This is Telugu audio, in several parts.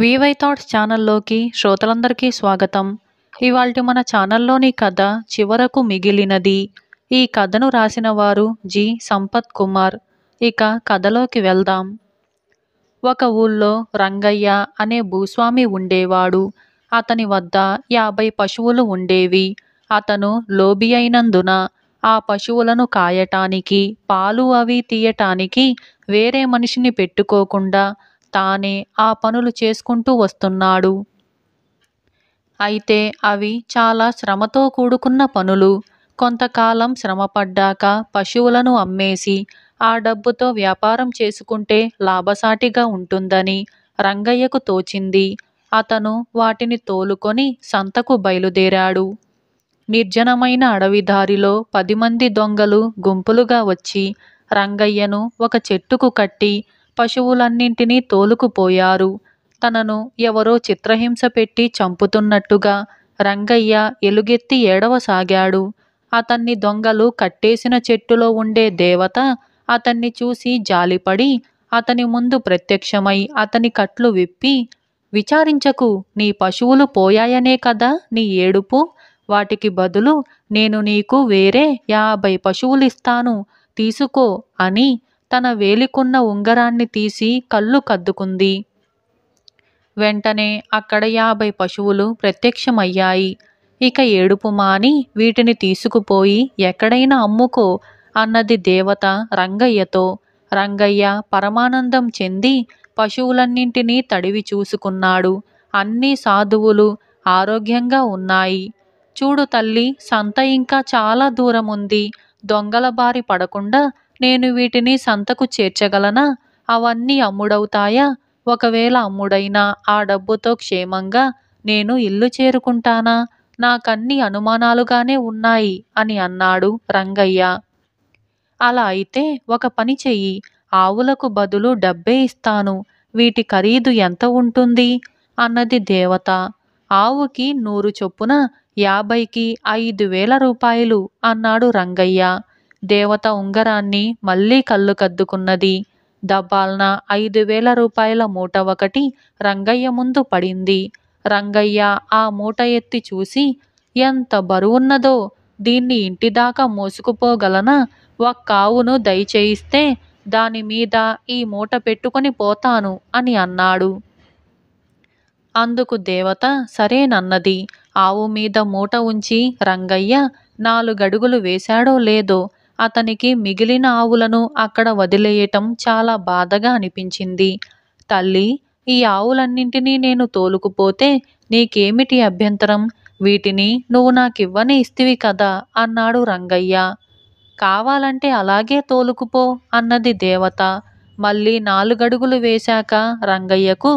వివై థాట్స్ ఛానల్లోకి శ్రోతలందరికీ స్వాగతం ఇవాళ మన ఛానల్లోని కథ చివరకు మిగిలినది ఈ కథను రాసిన వారు జి సంపత్ కుమార్ ఇక కథలోకి వెళ్దాం ఒక ఊళ్ళో రంగయ్య అనే భూస్వామి ఉండేవాడు అతని వద్ద యాభై పశువులు ఉండేవి అతను లోబి అయినందున ఆ పశువులను కాయటానికి పాలు అవి తీయటానికి వేరే మనిషిని పెట్టుకోకుండా తానే ఆ పనులు చేసుకుంటూ వస్తున్నాడు అయితే అవి చాలా శ్రమతో కూడుకున్న పనులు కొంతకాలం శ్రమపడ్డాక పశువులను అమ్మేసి ఆ డబ్బుతో వ్యాపారం చేసుకుంటే లాభసాటిగా ఉంటుందని రంగయ్యకు తోచింది అతను వాటిని తోలుకొని సంతకు బయలుదేరాడు నిర్జనమైన అడవి దారిలో పది మంది దొంగలు గుంపులుగా వచ్చి రంగయ్యను ఒక చెట్టుకు కట్టి పశువులన్నింటినీ తోలుకుపోయారు తనను ఎవరో చిత్రహింస పెట్టి చంపుతున్నట్టుగా రంగయ్య ఎలుగెత్తి ఏడవసాగాడు అతన్ని దొంగలు కట్టేసిన చెట్టులో ఉండే దేవత అతన్ని చూసి జాలిపడి అతని ముందు ప్రత్యక్షమై అతని కట్లు విప్పి విచారించకు నీ పశువులు పోయాయనే కదా నీ ఏడుపు వాటికి బదులు నేను నీకు వేరే యాభై పశువులిస్తాను తీసుకో అని తన వేలికున్న ఉంగరాన్ని తీసి కళ్ళు కద్దుకుంది వెంటనే అక్కడ యాభై పశువులు ప్రత్యక్షమయ్యాయి ఇక ఏడుపు మాని వీటిని తీసుకుపోయి ఎక్కడైనా అమ్ముకో అన్నది దేవత రంగయ్యతో రంగయ్య పరమానందం చెంది పశువులన్నింటినీ తడివి చూసుకున్నాడు అన్ని సాధువులు ఆరోగ్యంగా ఉన్నాయి చూడు తల్లి సంత ఇంకా చాలా దూరం ఉంది దొంగల బారి పడకుండా నేను వీటిని సంతకు చేర్చగలనా అవన్నీ అమ్ముడవుతాయా ఒకవేళ అమ్ముడైనా ఆ డబ్బుతో క్షేమంగా నేను ఇల్లు చేరుకుంటానా నాకన్ని అనుమానాలుగానే ఉన్నాయి అని అన్నాడు రంగయ్య అలా అయితే ఒక పని చెయ్యి ఆవులకు బదులు డబ్బే ఇస్తాను వీటి ఖరీదు ఎంత ఉంటుంది అన్నది దేవత ఆవుకి నూరు చొప్పున యాభైకి ఐదు వేల రూపాయలు అన్నాడు రంగయ్య దేవత ఉంగరాన్ని మళ్ళీ కళ్ళు కద్దుకున్నది దబాల్న ఐదు వేల రూపాయల మూట ఒకటి రంగయ్య ముందు పడింది రంగయ్య ఆ మూట ఎత్తి చూసి ఎంత బరువున్నదో దీన్ని ఇంటిదాకా మోసుకుపోగలన ఒక్కావును దయచేయిస్తే దాని మీద ఈ మూట పెట్టుకొని పోతాను అని అన్నాడు అందుకు దేవత సరేనన్నది ఆవు మీద మూట ఉంచి రంగయ్య నాలుగడుగులు వేశాడో లేదో అతనికి మిగిలిన ఆవులను అక్కడ వదిలేయటం చాలా బాధగా అనిపించింది తల్లి ఈ ఆవులన్నింటినీ నేను తోలుకుపోతే నీకేమిటి అభ్యంతరం వీటిని నువ్వు నాకివ్వని ఇస్తివి కదా అన్నాడు రంగయ్య కావాలంటే అలాగే తోలుకుపో అన్నది దేవత మళ్ళీ నాలుగడుగులు వేశాక రంగయ్యకు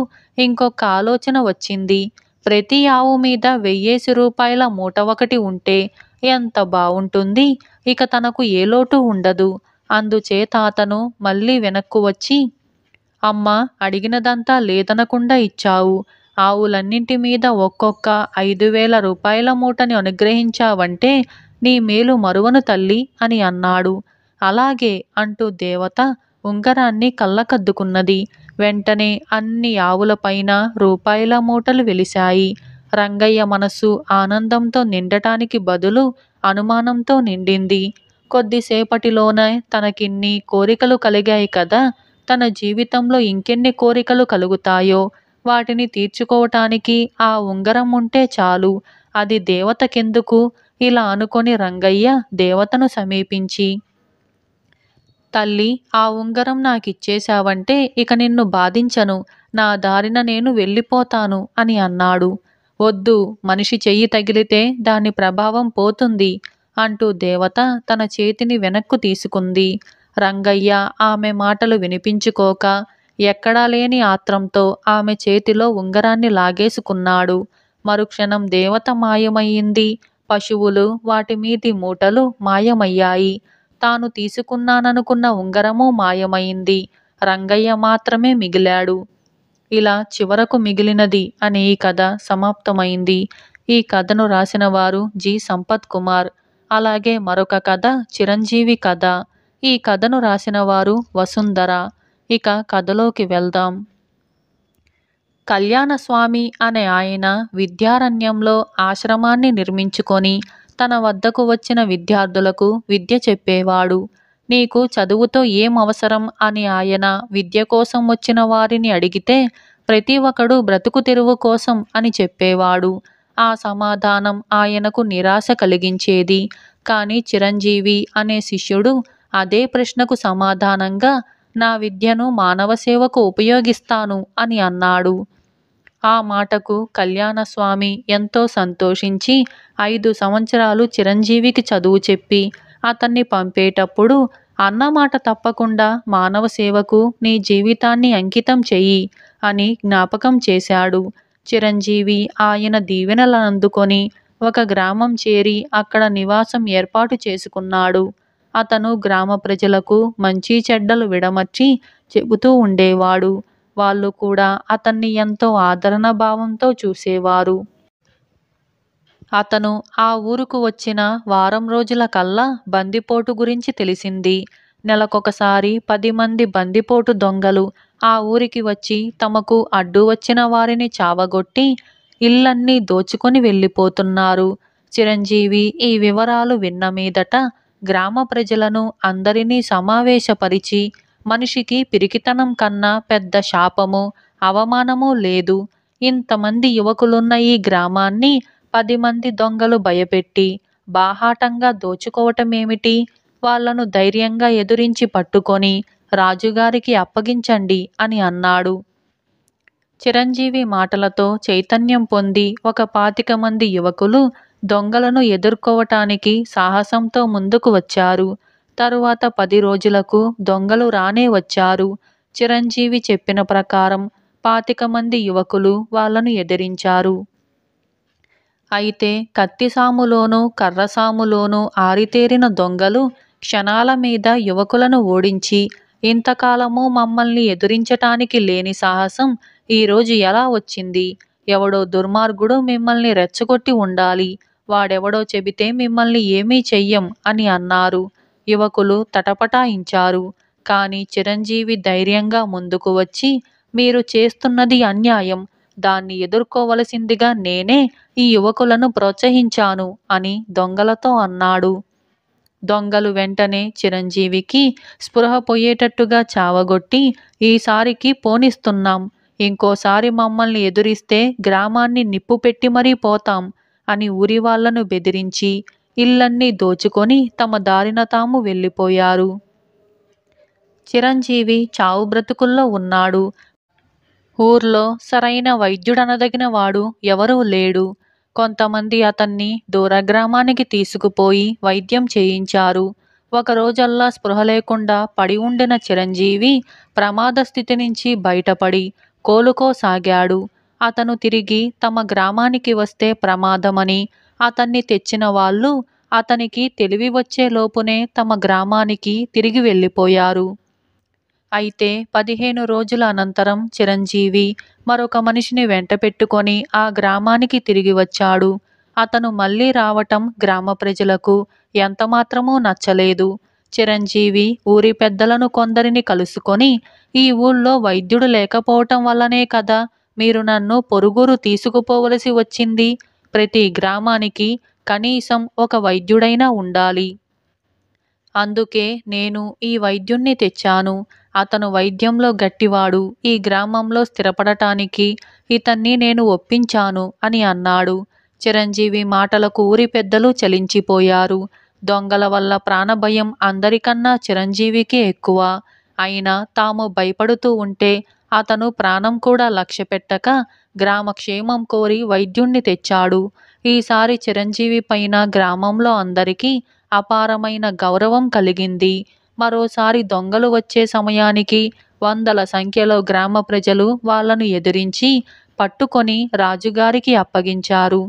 ఇంకొక ఆలోచన వచ్చింది ప్రతి ఆవు మీద వెయ్యేసి రూపాయల మూట ఒకటి ఉంటే ఎంత బావుంటుంది ఇక తనకు ఏ లోటు ఉండదు అందుచేత అతను మళ్ళీ వెనక్కు వచ్చి అమ్మ అడిగినదంతా లేదనకుండా ఇచ్చావు ఆవులన్నింటి మీద ఒక్కొక్క ఐదు వేల రూపాయల మూటని అనుగ్రహించావంటే నీ మేలు మరువను తల్లి అని అన్నాడు అలాగే అంటూ దేవత ఉంగరాన్ని కళ్ళకద్దుకున్నది వెంటనే అన్ని ఆవులపైన రూపాయల మూటలు వెలిశాయి రంగయ్య మనసు ఆనందంతో నిండటానికి బదులు అనుమానంతో నిండింది కొద్దిసేపటిలోనే తనకిన్ని కోరికలు కలిగాయి కదా తన జీవితంలో ఇంకెన్ని కోరికలు కలుగుతాయో వాటిని తీర్చుకోవటానికి ఆ ఉంగరం ఉంటే చాలు అది దేవతకెందుకు ఇలా అనుకొని రంగయ్య దేవతను సమీపించి తల్లి ఆ ఉంగరం నాకిచ్చేశావంటే ఇక నిన్ను బాధించను నా దారిన నేను వెళ్ళిపోతాను అని అన్నాడు వద్దు మనిషి చెయ్యి తగిలితే దాని ప్రభావం పోతుంది అంటూ దేవత తన చేతిని వెనక్కు తీసుకుంది రంగయ్య ఆమె మాటలు వినిపించుకోక ఎక్కడా లేని ఆత్రంతో ఆమె చేతిలో ఉంగరాన్ని లాగేసుకున్నాడు మరుక్షణం దేవత మాయమయ్యింది పశువులు వాటి మీది మూటలు మాయమయ్యాయి తాను తీసుకున్నాననుకున్న ఉంగరము మాయమైంది రంగయ్య మాత్రమే మిగిలాడు ఇలా చివరకు మిగిలినది అనే ఈ కథ సమాప్తమైంది ఈ కథను రాసిన వారు జి సంపత్ కుమార్ అలాగే మరొక కథ చిరంజీవి కథ ఈ కథను రాసిన వారు వసుంధర ఇక కథలోకి వెళ్దాం కళ్యాణస్వామి అనే ఆయన విద్యారణ్యంలో ఆశ్రమాన్ని నిర్మించుకొని తన వద్దకు వచ్చిన విద్యార్థులకు విద్య చెప్పేవాడు నీకు చదువుతో ఏం అవసరం అని ఆయన విద్య కోసం వచ్చిన వారిని అడిగితే ప్రతి ఒక్కడు బ్రతుకు తెరువు కోసం అని చెప్పేవాడు ఆ సమాధానం ఆయనకు నిరాశ కలిగించేది కానీ చిరంజీవి అనే శిష్యుడు అదే ప్రశ్నకు సమాధానంగా నా విద్యను మానవ సేవకు ఉపయోగిస్తాను అని అన్నాడు ఆ మాటకు కళ్యాణస్వామి ఎంతో సంతోషించి ఐదు సంవత్సరాలు చిరంజీవికి చదువు చెప్పి అతన్ని పంపేటప్పుడు అన్నమాట తప్పకుండా మానవ సేవకు నీ జీవితాన్ని అంకితం చెయ్యి అని జ్ఞాపకం చేశాడు చిరంజీవి ఆయన దీవెనలను అందుకొని ఒక గ్రామం చేరి అక్కడ నివాసం ఏర్పాటు చేసుకున్నాడు అతను గ్రామ ప్రజలకు మంచి చెడ్డలు విడమర్చి చెబుతూ ఉండేవాడు వాళ్ళు కూడా అతన్ని ఎంతో ఆదరణ భావంతో చూసేవారు అతను ఆ ఊరుకు వచ్చిన వారం రోజుల కల్లా బందిపోటు గురించి తెలిసింది నెలకొకసారి పది మంది బందిపోటు దొంగలు ఆ ఊరికి వచ్చి తమకు అడ్డు వచ్చిన వారిని చావగొట్టి ఇల్లన్నీ దోచుకొని వెళ్ళిపోతున్నారు చిరంజీవి ఈ వివరాలు విన్న మీదట గ్రామ ప్రజలను అందరినీ సమావేశపరిచి మనిషికి పిరికితనం కన్నా పెద్ద శాపము అవమానము లేదు ఇంతమంది యువకులున్న ఈ గ్రామాన్ని పది మంది దొంగలు భయపెట్టి బాహాటంగా దోచుకోవటమేమిటి వాళ్లను ధైర్యంగా ఎదురించి పట్టుకొని రాజుగారికి అప్పగించండి అని అన్నాడు చిరంజీవి మాటలతో చైతన్యం పొంది ఒక పాతిక మంది యువకులు దొంగలను ఎదుర్కోవటానికి సాహసంతో ముందుకు వచ్చారు తరువాత పది రోజులకు దొంగలు రానే వచ్చారు చిరంజీవి చెప్పిన ప్రకారం పాతిక మంది యువకులు వాళ్ళను ఎదిరించారు అయితే కత్తిసాములోనూ కర్రసాములోనూ ఆరితేరిన దొంగలు క్షణాల మీద యువకులను ఓడించి ఇంతకాలము మమ్మల్ని ఎదురించటానికి లేని సాహసం ఈరోజు ఎలా వచ్చింది ఎవడో దుర్మార్గుడు మిమ్మల్ని రెచ్చగొట్టి ఉండాలి వాడెవడో చెబితే మిమ్మల్ని ఏమీ చెయ్యం అని అన్నారు యువకులు తటపటాయించారు కానీ చిరంజీవి ధైర్యంగా ముందుకు వచ్చి మీరు చేస్తున్నది అన్యాయం దాన్ని ఎదుర్కోవలసిందిగా నేనే ఈ యువకులను ప్రోత్సహించాను అని దొంగలతో అన్నాడు దొంగలు వెంటనే చిరంజీవికి స్పృహ పోయేటట్టుగా చావగొట్టి ఈసారికి పోనిస్తున్నాం ఇంకోసారి మమ్మల్ని ఎదురిస్తే గ్రామాన్ని నిప్పు పెట్టి మరీ పోతాం అని ఊరి వాళ్లను బెదిరించి ఇళ్లన్నీ దోచుకొని తమ దారిన తాము వెళ్ళిపోయారు చిరంజీవి చావు బ్రతుకుల్లో ఉన్నాడు ఊర్లో సరైన వైద్యుడనదగిన వాడు ఎవరూ లేడు. కొంతమంది అతన్ని దూరగ్రామానికి తీసుకుపోయి వైద్యం చేయించారు. ఒకరోజల్లా స్పృహ లేకుండా పడి ఉండిన చిరంజీవి ప్రమాద స్థితి నుంచి బయటపడి కోలుకోసాగాడు. అతను తిరిగి తమ గ్రామానికి వస్తే ప్రమాదమని, అతన్ని తెచ్చిన వాళ్ళు అతనికి తెలివి వచ్చేలోపునే తమ గ్రామానికి తిరిగి వెళ్ళిపోయారు. అయితే పదిహేను రోజుల అనంతరం చిరంజీవి మరొక మనిషిని వెంట పెట్టుకొని ఆ గ్రామానికి తిరిగి వచ్చాడు అతను మళ్ళీ రావటం గ్రామ ప్రజలకు ఎంతమాత్రమూ నచ్చలేదు చిరంజీవి ఊరి పెద్దలను కొందరిని కలుసుకొని ఈ ఊళ్ళో వైద్యుడు లేకపోవటం వల్లనే కదా మీరు నన్ను పొరుగురు తీసుకుపోవలసి వచ్చింది ప్రతి గ్రామానికి కనీసం ఒక వైద్యుడైనా ఉండాలి అందుకే నేను ఈ వైద్యుణ్ణి తెచ్చాను అతను వైద్యంలో గట్టివాడు ఈ గ్రామంలో స్థిరపడటానికి ఇతన్ని నేను ఒప్పించాను అని అన్నాడు చిరంజీవి మాటలకు ఊరి పెద్దలు చలించిపోయారు దొంగల వల్ల ప్రాణభయం అందరికన్నా చిరంజీవికి ఎక్కువ అయినా తాము భయపడుతూ ఉంటే అతను ప్రాణం కూడా లక్ష్యపెట్టక గ్రామక్షేమం కోరి వైద్యుణ్ణి తెచ్చాడు ఈసారి చిరంజీవి పైన గ్రామంలో అందరికీ అపారమైన గౌరవం కలిగింది మరోసారి దొంగలు వచ్చే సమయానికి వందల సంఖ్యలో గ్రామ ప్రజలు వాళ్లను ఎదిరించి పట్టుకొని రాజుగారికి అప్పగించారు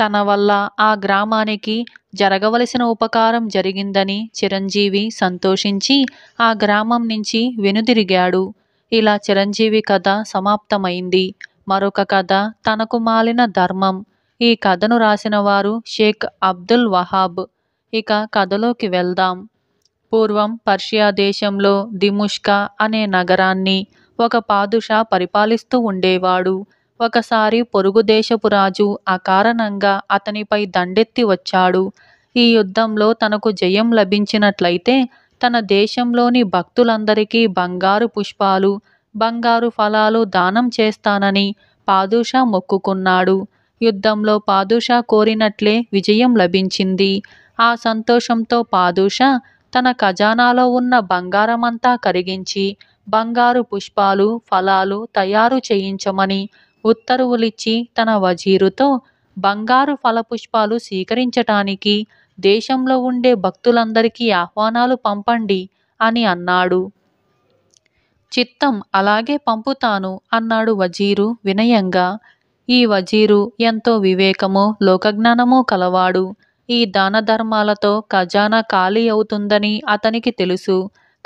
తన వల్ల ఆ గ్రామానికి జరగవలసిన ఉపకారం జరిగిందని చిరంజీవి సంతోషించి ఆ గ్రామం నుంచి వెనుదిరిగాడు ఇలా చిరంజీవి కథ సమాప్తమైంది మరొక కథ తనకు మాలిన ధర్మం ఈ కథను రాసిన వారు షేక్ అబ్దుల్ వహాబ్ ఇక కథలోకి వెళ్దాం పూర్వం పర్షియా దేశంలో దిముష్కా అనే నగరాన్ని ఒక పాదుషా పరిపాలిస్తూ ఉండేవాడు ఒకసారి పొరుగు దేశపు రాజు అకారణంగా అతనిపై దండెత్తి వచ్చాడు ఈ యుద్ధంలో తనకు జయం లభించినట్లయితే తన దేశంలోని భక్తులందరికీ బంగారు పుష్పాలు బంగారు ఫలాలు దానం చేస్తానని పాదుషా మొక్కుకున్నాడు యుద్ధంలో పాదుషా కోరినట్లే విజయం లభించింది ఆ సంతోషంతో పాదుషా తన ఖజానాలో ఉన్న బంగారమంతా కరిగించి బంగారు పుష్పాలు ఫలాలు తయారు చేయించమని ఉత్తర్వులిచ్చి తన వజీరుతో బంగారు ఫలపుష్పాలు స్వీకరించటానికి దేశంలో ఉండే భక్తులందరికీ ఆహ్వానాలు పంపండి అని అన్నాడు చిత్తం అలాగే పంపుతాను అన్నాడు వజీరు వినయంగా ఈ వజీరు ఎంతో వివేకము లోకజ్ఞానము కలవాడు ఈ దాన ధర్మాలతో ఖజానా ఖాళీ అవుతుందని అతనికి తెలుసు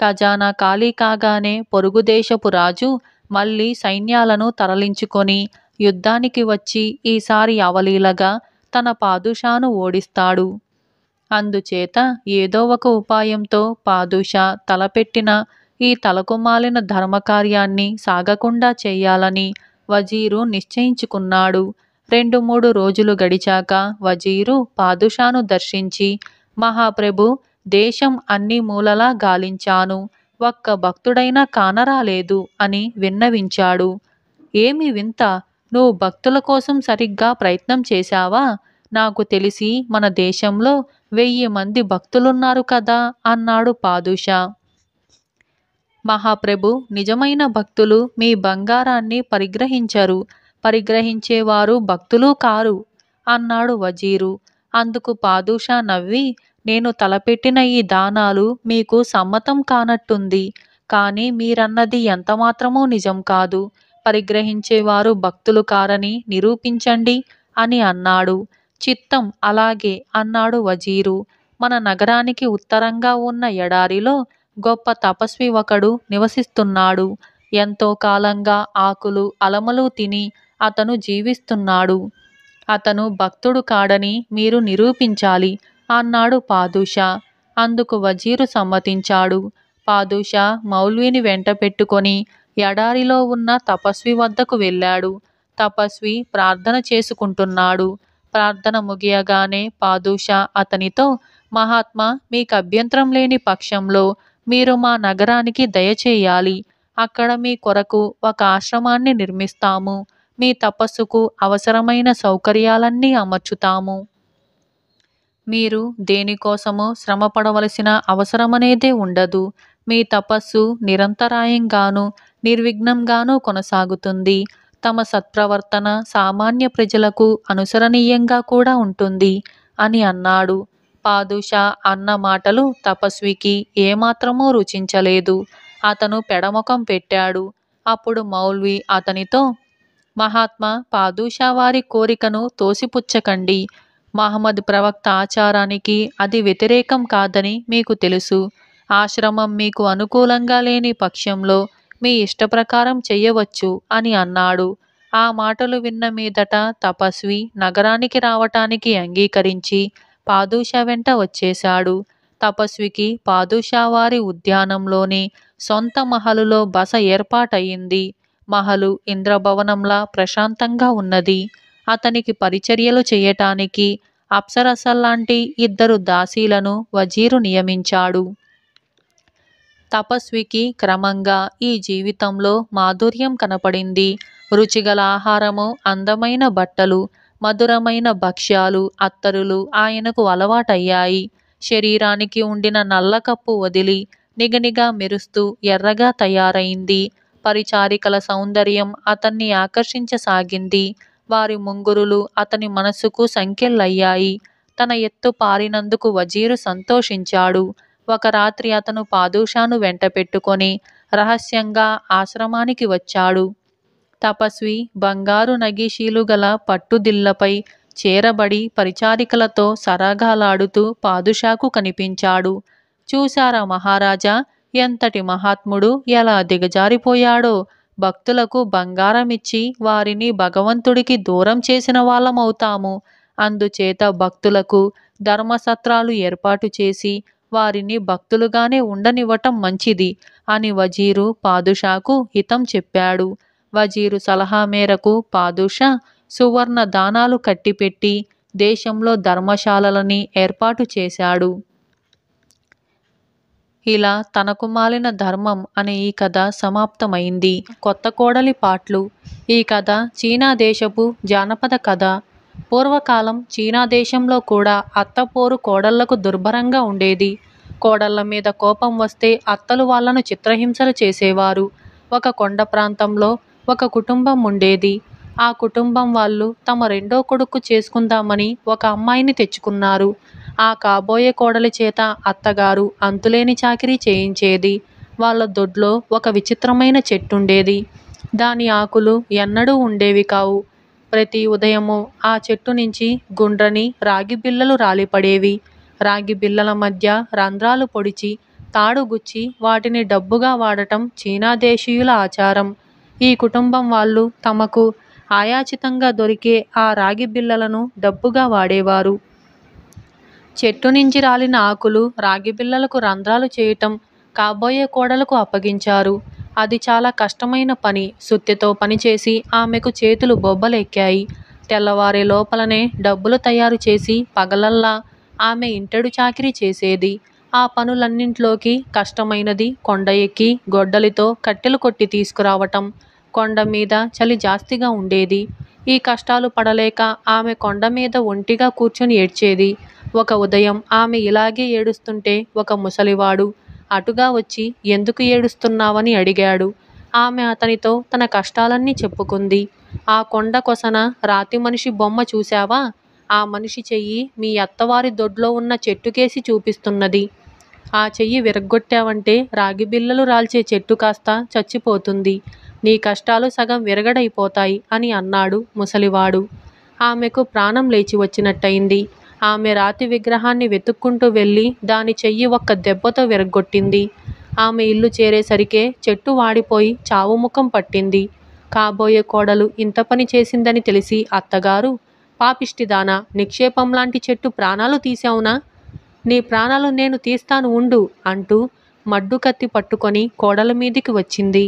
ఖజానా ఖాళీ కాగానే పొరుగుదేశపు రాజు మళ్ళీ సైన్యాలను తరలించుకొని యుద్ధానికి వచ్చి ఈసారి అవలీలగా తన పాదుషాను ఓడిస్తాడు అందుచేత ఏదో ఒక ఉపాయంతో పాదుషా తలపెట్టిన ఈ తలకుమాలిన ధర్మకార్యాన్ని సాగకుండా చేయాలని వజీరు నిశ్చయించుకున్నాడు రెండు మూడు రోజులు గడిచాక వజీరు పాదుషాను దర్శించి మహాప్రభు దేశం అన్ని మూలలా గాలించాను ఒక్క భక్తుడైనా కానరాలేదు అని విన్నవించాడు ఏమి వింత నువ్వు భక్తుల కోసం సరిగ్గా ప్రయత్నం చేశావా నాకు తెలిసి మన దేశంలో వెయ్యి మంది భక్తులున్నారు కదా అన్నాడు పాదుషా మహాప్రభు నిజమైన భక్తులు మీ బంగారాన్ని పరిగ్రహించరు పరిగ్రహించేవారు భక్తులు కారు అన్నాడు వజీరు అందుకు పాదుషా నవ్వి నేను తలపెట్టిన ఈ దానాలు మీకు సమ్మతం కానట్టుంది కానీ మీరన్నది ఎంతమాత్రమూ నిజం కాదు పరిగ్రహించేవారు భక్తులు కారని నిరూపించండి అని అన్నాడు చిత్తం అలాగే అన్నాడు వజీరు మన నగరానికి ఉత్తరంగా ఉన్న ఎడారిలో గొప్ప తపస్వి ఒకడు నివసిస్తున్నాడు ఎంతో కాలంగా ఆకులు అలమలు తిని అతను జీవిస్తున్నాడు అతను భక్తుడు కాడని మీరు నిరూపించాలి అన్నాడు పాదుషా అందుకు వజీరు సమ్మతించాడు పాదుషా మౌల్విని వెంట పెట్టుకొని ఎడారిలో ఉన్న తపస్వి వద్దకు వెళ్ళాడు తపస్వి ప్రార్థన చేసుకుంటున్నాడు ప్రార్థన ముగియగానే పాదుషా అతనితో మహాత్మా మీకు అభ్యంతరం లేని పక్షంలో మీరు మా నగరానికి దయచేయాలి అక్కడ మీ కొరకు ఒక ఆశ్రమాన్ని నిర్మిస్తాము మీ తపస్సుకు అవసరమైన సౌకర్యాలన్నీ అమర్చుతాము మీరు దేనికోసమో శ్రమపడవలసిన అవసరమనేదే ఉండదు మీ తపస్సు నిరంతరాయంగాను నిర్విఘ్నంగాను కొనసాగుతుంది తమ సత్ప్రవర్తన సామాన్య ప్రజలకు అనుసరణీయంగా కూడా ఉంటుంది అని అన్నాడు పాదుషా అన్న మాటలు తపస్వికి ఏమాత్రమూ రుచించలేదు అతను పెడముఖం పెట్టాడు అప్పుడు మౌల్వి అతనితో మహాత్మా పాదూషా వారి కోరికను తోసిపుచ్చకండి మహమ్మద్ ప్రవక్త ఆచారానికి అది వ్యతిరేకం కాదని మీకు తెలుసు ఆశ్రమం మీకు అనుకూలంగా లేని పక్షంలో మీ ఇష్టప్రకారం చెయ్యవచ్చు అని అన్నాడు ఆ మాటలు విన్న మీదట తపస్వి నగరానికి రావటానికి అంగీకరించి పాదూషా వెంట వచ్చేశాడు తపస్వికి పాదూషావారి వారి ఉద్యానంలోని సొంత మహలులో బస ఏర్పాటయింది మహలు ఇంద్రభవనంలా ప్రశాంతంగా ఉన్నది అతనికి పరిచర్యలు చేయటానికి అప్సరసల్లాంటి ఇద్దరు దాసీలను వజీరు నియమించాడు తపస్వికి క్రమంగా ఈ జీవితంలో మాధుర్యం కనపడింది రుచిగల ఆహారము అందమైన బట్టలు మధురమైన భక్ష్యాలు అత్తరులు ఆయనకు అలవాటయ్యాయి శరీరానికి ఉండిన నల్లకప్పు వదిలి నిగనిగా మెరుస్తూ ఎర్రగా తయారైంది పరిచారికల సౌందర్యం అతన్ని ఆకర్షించసాగింది వారి ముంగురులు అతని మనస్సుకు సంఖ్యలయ్యాయి తన ఎత్తు పారినందుకు వజీరు సంతోషించాడు ఒక రాత్రి అతను పాదూషాను వెంట పెట్టుకొని రహస్యంగా ఆశ్రమానికి వచ్చాడు తపస్వి బంగారు నగీషీలు గల పట్టుదిల్లపై చేరబడి పరిచారికలతో సరాగాలాడుతూ పాదుషాకు కనిపించాడు చూశారా మహారాజా ఎంతటి మహాత్ముడు ఎలా దిగజారిపోయాడో భక్తులకు బంగారమిచ్చి వారిని భగవంతుడికి దూరం చేసిన వాళ్ళమవుతాము అందుచేత భక్తులకు ధర్మసత్రాలు ఏర్పాటు చేసి వారిని భక్తులుగానే ఉండనివ్వటం మంచిది అని వజీరు పాదుషాకు హితం చెప్పాడు వజీరు సలహా మేరకు పాదుషా సువర్ణ దానాలు కట్టిపెట్టి దేశంలో ధర్మశాలలని ఏర్పాటు చేశాడు ఇలా తనకు మాలిన ధర్మం అనే ఈ కథ సమాప్తమైంది కొత్త కోడలి పాట్లు ఈ కథ చీనా దేశపు జానపద కథ పూర్వకాలం చీనా దేశంలో కూడా అత్తపోరు కోడళ్లకు దుర్భరంగా ఉండేది కోడళ్ల మీద కోపం వస్తే అత్తలు వాళ్లను చిత్రహింసలు చేసేవారు ఒక కొండ ప్రాంతంలో ఒక కుటుంబం ఉండేది ఆ కుటుంబం వాళ్ళు తమ రెండో కొడుకు చేసుకుందామని ఒక అమ్మాయిని తెచ్చుకున్నారు ఆ కాబోయే కోడలి చేత అత్తగారు అంతులేని చాకిరీ చేయించేది వాళ్ళ దొడ్లో ఒక విచిత్రమైన చెట్టుండేది దాని ఆకులు ఎన్నడూ ఉండేవి కావు ప్రతి ఉదయము ఆ చెట్టు నుంచి గుండ్రని రాగి బిళ్ళలు రాలిపడేవి రాగి బిళ్ళల మధ్య రంధ్రాలు పొడిచి తాడుగుచ్చి వాటిని డబ్బుగా వాడటం చీనా దేశీయుల ఆచారం ఈ కుటుంబం వాళ్ళు తమకు ఆయాచితంగా దొరికే ఆ రాగి బిళ్ళలను డబ్బుగా వాడేవారు చెట్టు నుంచి రాలిన ఆకులు రాగి బిళ్ళలకు రంధ్రాలు చేయటం కాబోయే కోడలకు అప్పగించారు అది చాలా కష్టమైన పని సుత్తితో పనిచేసి ఆమెకు చేతులు బొబ్బలెక్కాయి తెల్లవారే లోపలనే డబ్బులు తయారు చేసి పగలల్లా ఆమె ఇంటడు చాకిరి చేసేది ఆ పనులన్నింట్లోకి కష్టమైనది కొండ ఎక్కి గొడ్డలితో కట్టెలు కొట్టి తీసుకురావటం కొండ మీద చలి జాస్తిగా ఉండేది ఈ కష్టాలు పడలేక ఆమె కొండ మీద ఒంటిగా కూర్చొని ఏడ్చేది ఒక ఉదయం ఆమె ఇలాగే ఏడుస్తుంటే ఒక ముసలివాడు అటుగా వచ్చి ఎందుకు ఏడుస్తున్నావని అడిగాడు ఆమె అతనితో తన కష్టాలన్నీ చెప్పుకుంది ఆ కొండ కొసన రాతి మనిషి బొమ్మ చూశావా ఆ మనిషి చెయ్యి మీ అత్తవారి దొడ్లో ఉన్న చెట్టుకేసి చూపిస్తున్నది ఆ చెయ్యి విరగ్గొట్టావంటే రాగి బిళ్ళలు రాల్చే చెట్టు కాస్త చచ్చిపోతుంది నీ కష్టాలు సగం విరగడైపోతాయి అని అన్నాడు ముసలివాడు ఆమెకు ప్రాణం లేచి వచ్చినట్టయింది ఆమె రాతి విగ్రహాన్ని వెతుక్కుంటూ వెళ్ళి దాని చెయ్యి ఒక్క దెబ్బతో విరగొట్టింది ఆమె ఇల్లు చేరేసరికే చెట్టు వాడిపోయి చావుముఖం పట్టింది కాబోయే కోడలు ఇంత పని చేసిందని తెలిసి అత్తగారు పాపిష్టిదానా నిక్షేపం లాంటి చెట్టు ప్రాణాలు తీసావునా నీ ప్రాణాలు నేను తీస్తాను ఉండు అంటూ మడ్డు కత్తి పట్టుకొని కోడల మీదికి వచ్చింది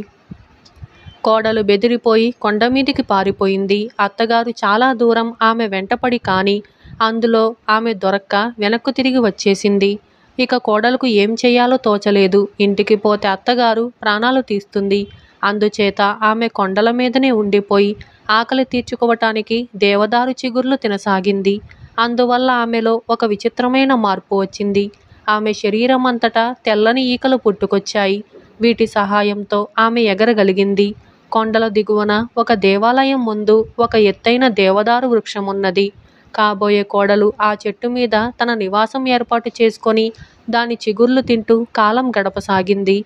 కోడలు బెదిరిపోయి కొండ మీదికి పారిపోయింది అత్తగారు చాలా దూరం ఆమె వెంటపడి కాని అందులో ఆమె దొరక్క వెనక్కు తిరిగి వచ్చేసింది ఇక కోడలకు ఏం చేయాలో తోచలేదు ఇంటికి పోతే అత్తగారు ప్రాణాలు తీస్తుంది అందుచేత ఆమె కొండల మీదనే ఉండిపోయి ఆకలి తీర్చుకోవటానికి దేవదారు చిగుర్లు తినసాగింది అందువల్ల ఆమెలో ఒక విచిత్రమైన మార్పు వచ్చింది ఆమె శరీరం అంతటా తెల్లని ఈకలు పుట్టుకొచ్చాయి వీటి సహాయంతో ఆమె ఎగరగలిగింది కొండల దిగువన ఒక దేవాలయం ముందు ఒక ఎత్తైన దేవదారు వృక్షం ఉన్నది కాబోయే కోడలు ఆ చెట్టు మీద తన నివాసం ఏర్పాటు చేసుకొని దాని చిగుర్లు తింటూ కాలం గడపసాగింది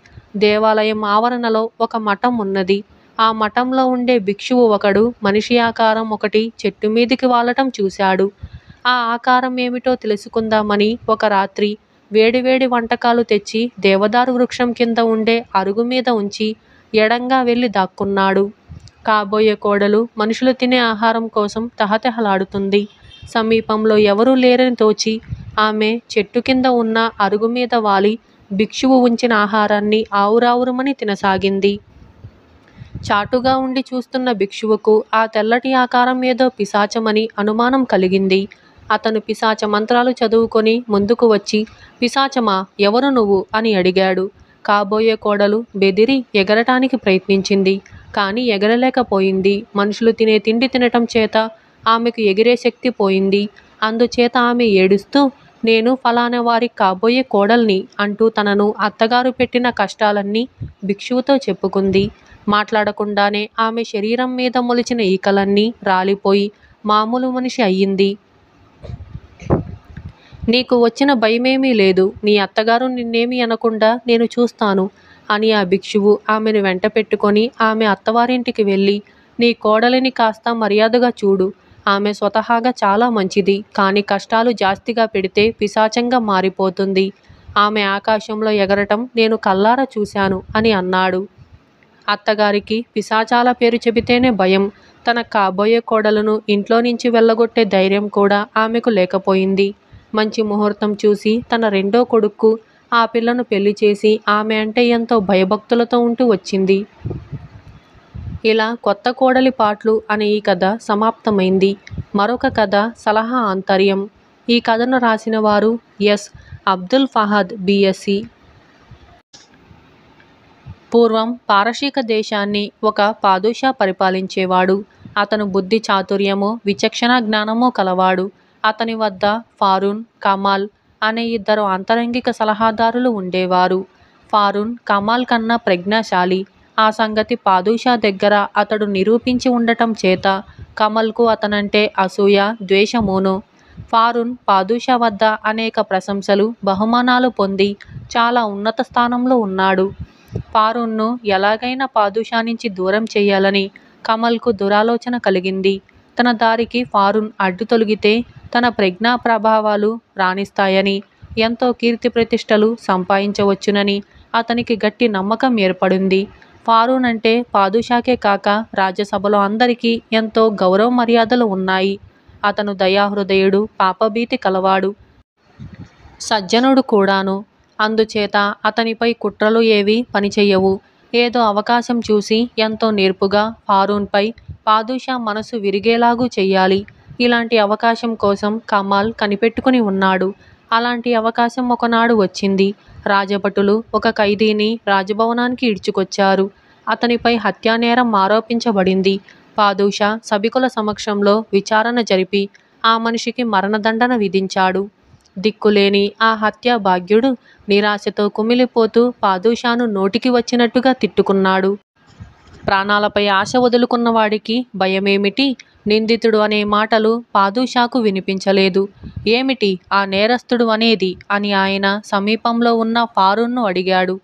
దేవాలయం ఆవరణలో ఒక మఠం ఉన్నది ఆ మఠంలో ఉండే భిక్షువు ఒకడు మనిషి ఆకారం ఒకటి చెట్టు మీదికి వాలటం చూశాడు ఆ ఆకారం ఏమిటో తెలుసుకుందామని ఒక రాత్రి వేడివేడి వంటకాలు తెచ్చి దేవదారు వృక్షం కింద ఉండే అరుగు మీద ఉంచి ఎడంగా వెళ్ళి దాక్కున్నాడు కాబోయే కోడలు మనుషులు తినే ఆహారం కోసం తహతహలాడుతుంది సమీపంలో ఎవరూ లేరని తోచి ఆమె చెట్టు కింద ఉన్న అరుగు మీద వాలి భిక్షువు ఉంచిన ఆహారాన్ని ఆవురావురుమని తినసాగింది చాటుగా ఉండి చూస్తున్న భిక్షువుకు ఆ తెల్లటి ఆకారం ఏదో పిశాచమని అనుమానం కలిగింది అతను పిశాచ మంత్రాలు చదువుకొని ముందుకు వచ్చి పిశాచమా ఎవరు నువ్వు అని అడిగాడు కాబోయే కోడలు బెదిరి ఎగరటానికి ప్రయత్నించింది కానీ ఎగరలేకపోయింది మనుషులు తినే తిండి తినటం చేత ఆమెకు ఎగిరే శక్తి పోయింది అందుచేత ఆమె ఏడుస్తూ నేను ఫలాన వారి కాబోయే కోడల్ని అంటూ తనను అత్తగారు పెట్టిన కష్టాలన్నీ భిక్షువుతో చెప్పుకుంది మాట్లాడకుండానే ఆమె శరీరం మీద మొలిచిన ఈకలన్నీ రాలిపోయి మామూలు మనిషి అయ్యింది నీకు వచ్చిన భయమేమీ లేదు నీ అత్తగారు నిన్నేమీ అనకుండా నేను చూస్తాను అని ఆ భిక్షువు ఆమెను వెంట పెట్టుకొని ఆమె అత్తవారింటికి వెళ్ళి నీ కోడలిని కాస్త మర్యాదగా చూడు ఆమె స్వతహాగా చాలా మంచిది కానీ కష్టాలు జాస్తిగా పెడితే పిశాచంగా మారిపోతుంది ఆమె ఆకాశంలో ఎగరటం నేను కల్లారా చూశాను అని అన్నాడు అత్తగారికి పిశాచాల పేరు చెబితేనే భయం తన కాబోయే కోడలను ఇంట్లో నుంచి వెళ్ళగొట్టే ధైర్యం కూడా ఆమెకు లేకపోయింది మంచి ముహూర్తం చూసి తన రెండో కొడుక్కు ఆ పిల్లను పెళ్లి చేసి ఆమె అంటే ఎంతో భయభక్తులతో ఉంటూ వచ్చింది ఇలా కొత్త కోడలి పాటలు అనే ఈ కథ సమాప్తమైంది మరొక కథ సలహా ఆంతర్యం ఈ కథను రాసిన వారు ఎస్ అబ్దుల్ ఫహాద్ బిఎస్సి పూర్వం పారశీక దేశాన్ని ఒక పాదుషా పరిపాలించేవాడు అతను బుద్ధి చాతుర్యమో విచక్షణ జ్ఞానమో కలవాడు అతని వద్ద ఫారూన్ కమాల్ అనే ఇద్దరు అంతరంగిక సలహాదారులు ఉండేవారు ఫారూన్ కమాల్ కన్నా ప్రజ్ఞాశాలి ఆ సంగతి పాదూషా దగ్గర అతడు నిరూపించి ఉండటం చేత కమల్కు అతనంటే అసూయ ద్వేషమును ఫారూన్ పాదూషా వద్ద అనేక ప్రశంసలు బహుమానాలు పొంది చాలా ఉన్నత స్థానంలో ఉన్నాడు ఫారూన్ను ఎలాగైనా పాదూషా నుంచి దూరం చేయాలని కమల్కు దురాలోచన కలిగింది తన దారికి ఫారూన్ అడ్డు తొలగితే తన ప్రజ్ఞా ప్రభావాలు రాణిస్తాయని ఎంతో కీర్తి ప్రతిష్టలు సంపాదించవచ్చునని అతనికి గట్టి నమ్మకం ఏర్పడింది ఫారూన్ అంటే పాదుషాకే కాక రాజ్యసభలో అందరికీ ఎంతో గౌరవ మర్యాదలు ఉన్నాయి అతను దయాహృదయుడు పాపభీతి కలవాడు సజ్జనుడు కూడాను అందుచేత అతనిపై కుట్రలు ఏవి పనిచేయవు ఏదో అవకాశం చూసి ఎంతో నేర్పుగా ఫారూన్పై పాదుషా మనసు విరిగేలాగూ చెయ్యాలి ఇలాంటి అవకాశం కోసం కమాల్ కనిపెట్టుకుని ఉన్నాడు అలాంటి అవకాశం ఒకనాడు వచ్చింది రాజభటులు ఒక ఖైదీని రాజభవనానికి ఇడ్చుకొచ్చారు అతనిపై హత్యానేరం ఆరోపించబడింది పాదుషా సభికుల సమక్షంలో విచారణ జరిపి ఆ మనిషికి మరణదండన విధించాడు దిక్కులేని ఆ హత్యా భాగ్యుడు నిరాశతో కుమిలిపోతూ పాదూషాను నోటికి వచ్చినట్టుగా తిట్టుకున్నాడు ప్రాణాలపై ఆశ వదులుకున్నవాడికి భయమేమిటి నిందితుడు అనే మాటలు పాదుషాకు వినిపించలేదు ఏమిటి ఆ నేరస్తుడు అనేది అని ఆయన సమీపంలో ఉన్న ఫారూన్ను అడిగాడు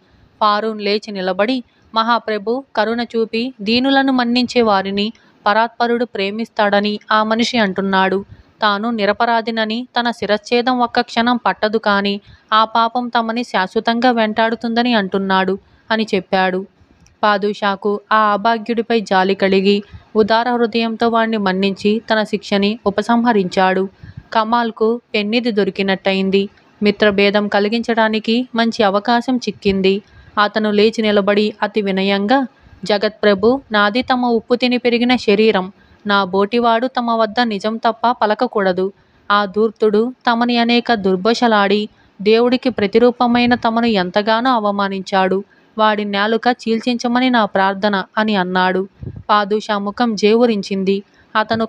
ఫారూన్ లేచి నిలబడి మహాప్రభు కరుణ చూపి దీనులను మన్నించే వారిని పరాత్పరుడు ప్రేమిస్తాడని ఆ మనిషి అంటున్నాడు తాను నిరపరాధినని తన శిరచ్ఛేదం ఒక్క క్షణం పట్టదు కానీ ఆ పాపం తమని శాశ్వతంగా వెంటాడుతుందని అంటున్నాడు అని చెప్పాడు పాదుషాకు ఆ అభాగ్యుడిపై జాలి కలిగి ఉదార హృదయంతో వాణ్ణి మన్నించి తన శిక్షని ఉపసంహరించాడు కమాల్కు పెన్నిది దొరికినట్టయింది మిత్రభేదం కలిగించడానికి మంచి అవకాశం చిక్కింది అతను లేచి నిలబడి అతి వినయంగా జగత్ప్రభు నాది తమ ఉప్పు తిని పెరిగిన శరీరం నా బోటివాడు తమ వద్ద నిజం తప్ప పలకకూడదు ఆ ధూర్తుడు తమని అనేక దుర్భషలాడి దేవుడికి ప్రతిరూపమైన తమను ఎంతగానో అవమానించాడు వాడి నాలుక చీల్చించమని నా ప్రార్థన అని అన్నాడు పాదుషా ముఖం జేవురించింది అతను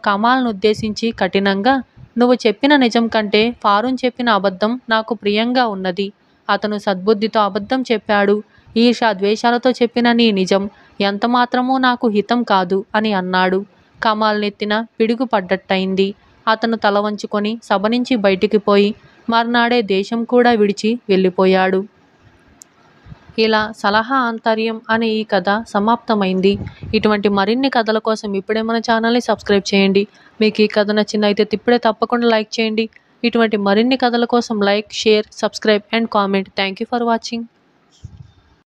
ఉద్దేశించి కఠినంగా నువ్వు చెప్పిన నిజం కంటే ఫారూన్ చెప్పిన అబద్ధం నాకు ప్రియంగా ఉన్నది అతను సద్బుద్ధితో అబద్ధం చెప్పాడు ఈర్షా ద్వేషాలతో చెప్పిన నీ నిజం ఎంతమాత్రమూ నాకు హితం కాదు అని అన్నాడు కమాల్ నెత్తిన పిడుగు పడ్డట్టయింది అతను తల వంచుకొని సభ నుంచి బయటికి పోయి మర్నాడే దేశం కూడా విడిచి వెళ్ళిపోయాడు ఇలా సలహా ఆంతర్యం అనే ఈ కథ సమాప్తమైంది ఇటువంటి మరిన్ని కథల కోసం ఇప్పుడే మన ఛానల్ని సబ్స్క్రైబ్ చేయండి మీకు ఈ కథ నచ్చింది అయితే తిప్పుడే తప్పకుండా లైక్ చేయండి ఇటువంటి మరిన్ని కథల కోసం like share subscribe and comment thank you for watching